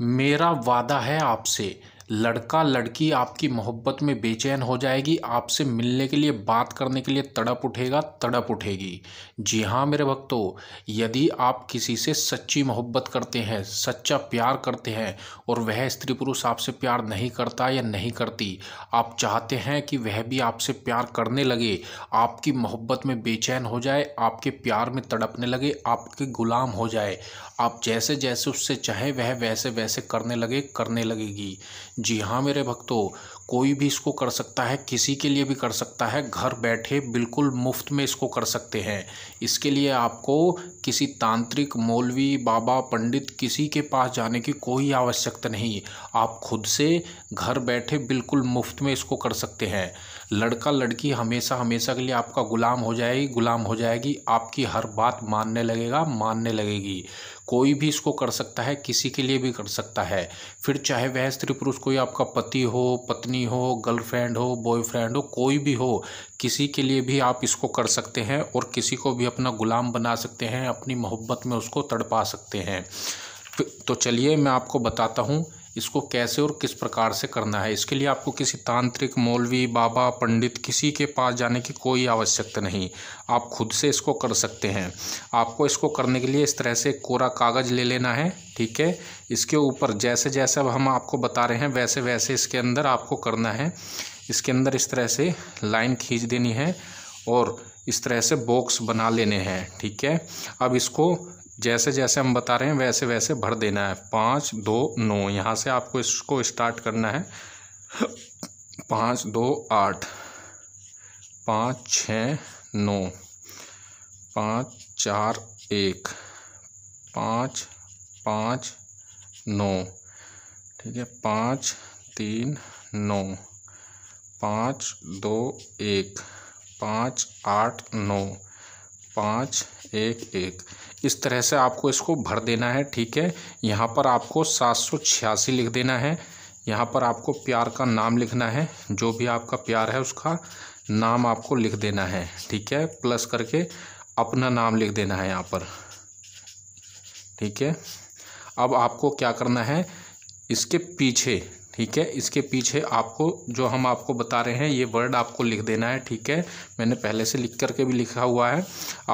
मेरा वादा है आपसे लड़का लड़की आपकी मोहब्बत में बेचैन हो जाएगी आपसे मिलने के लिए बात करने के लिए तड़प उठेगा तड़प उठेगी जी हाँ मेरे भक्तों यदि आप किसी से सच्ची मोहब्बत करते हैं सच्चा प्यार करते हैं और वह स्त्री पुरुष आपसे प्यार नहीं करता या नहीं करती आप चाहते हैं कि वह भी आपसे प्यार करने लगे आपकी मोहब्बत में बेचैन हो जाए आपके प्यार में तड़पने लगे आपके गुलाम हो जाए आप जैसे जैसे उससे चाहें वह वैसे वैसे करने लगे करने लगेगी जी हाँ मेरे भक्तों कोई भी इसको कर सकता है किसी के लिए भी कर सकता है घर बैठे बिल्कुल मुफ्त में इसको कर सकते हैं इसके लिए आपको किसी तांत्रिक मौलवी बाबा पंडित किसी के पास जाने की कोई आवश्यकता नहीं आप खुद से घर बैठे बिल्कुल मुफ्त में इसको कर सकते हैं लड़का लड़की हमेशा हमेशा के लिए आपका गुलाम हो जाएगी गुलाम हो जाएगी आपकी हर बात मानने लगेगा मानने लगेगी कोई भी इसको कर सकता है किसी के लिए भी कर सकता है फिर चाहे वह स्त्री पुरुष कोई आपका पति हो पत्नी हो गर्लफ्रेंड हो बॉयफ्रेंड हो कोई भी हो किसी के लिए भी आप इसको कर सकते हैं और किसी को भी अपना गुलाम बना सकते हैं अपनी मोहब्बत में उसको तड़पा सकते हैं तो चलिए मैं आपको बताता हूँ इसको कैसे और किस प्रकार से करना है इसके लिए आपको किसी तांत्रिक मौलवी बाबा पंडित किसी के पास जाने की कोई आवश्यकता नहीं आप खुद से इसको कर सकते हैं आपको इसको करने के लिए इस तरह से कोरा कागज़ ले लेना है ठीक है इसके ऊपर जैसे जैसे अब हम आपको बता रहे हैं वैसे वैसे इसके अंदर आपको करना है इसके अंदर इस तरह से लाइन खींच देनी है और इस तरह से बॉक्स बना लेने हैं ठीक है अब इसको जैसे जैसे हम बता रहे हैं वैसे वैसे भर देना है पाँच दो नौ यहाँ से आपको इसको स्टार्ट करना है पाँच दो आठ पाँच छ नौ पाँच चार एक पाँच पाँच नौ ठीक है पाँच तीन नौ पाँच दो एक पाँच आठ नौ पाँच एक एक इस तरह से आपको इसको भर देना है ठीक है यहाँ पर आपको सात सौ छियासी लिख देना है यहाँ पर आपको प्यार का नाम लिखना है जो भी आपका प्यार है उसका नाम आपको लिख देना है ठीक है प्लस करके अपना नाम लिख देना है यहाँ पर ठीक है अब आपको क्या करना है इसके पीछे ठीक है इसके पीछे आपको जो हम आपको बता रहे हैं ये वर्ड आपको लिख देना है ठीक है मैंने पहले से लिख करके भी लिखा हुआ है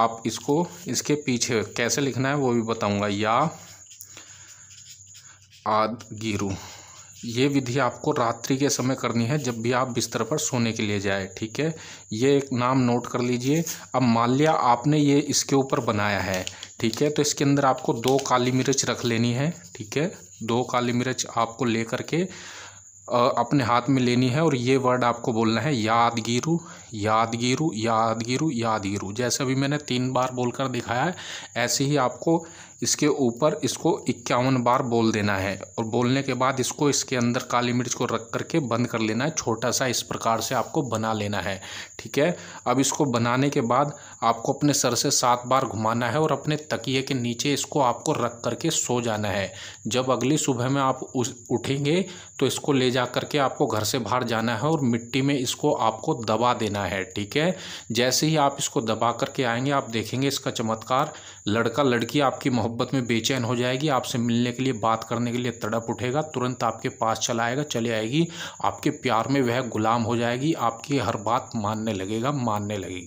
आप इसको इसके पीछे कैसे लिखना है वो भी बताऊंगा या आद गिरू ये विधि आपको रात्रि के समय करनी है जब भी आप बिस्तर पर सोने के लिए जाए ठीक है ये एक नाम नोट कर लीजिए अब माल्या आपने ये इसके ऊपर बनाया है ठीक है तो इसके अंदर आपको दो काली मिर्च रख लेनी है ठीक है दो काली मिर्च आपको लेकर के अपने हाथ में लेनी है और ये वर्ड आपको बोलना है यादगिरु यादगिरु यादगिरु यादगिरु जैसे अभी मैंने तीन बार बोलकर दिखाया है ऐसे ही आपको इसके ऊपर इसको इक्यावन बार बोल देना है और बोलने के बाद इसको इसके अंदर काली मिर्च को रख करके बंद कर लेना है छोटा सा इस प्रकार से आपको बना लेना है ठीक है अब इसको बनाने के बाद आपको अपने सर से सात बार घुमाना है और अपने तकिए के नीचे इसको आपको रख करके सो जाना है जब अगली सुबह में आप उठेंगे तो इसको ले जा करके आपको घर से बाहर जाना है और मिट्टी में इसको आपको दबा देना है ठीक है जैसे ही आप इसको दबा करके आएंगे आप देखेंगे इसका चमत्कार लड़का लड़की आपकी मोहब्बत में बेचैन हो जाएगी आपसे मिलने के लिए बात करने के लिए तड़प उठेगा तुरंत आपके पास चला आएगा चले आएगी आपके प्यार में वह गुलाम हो जाएगी आपकी हर बात मानने लगेगा मानने लगेगी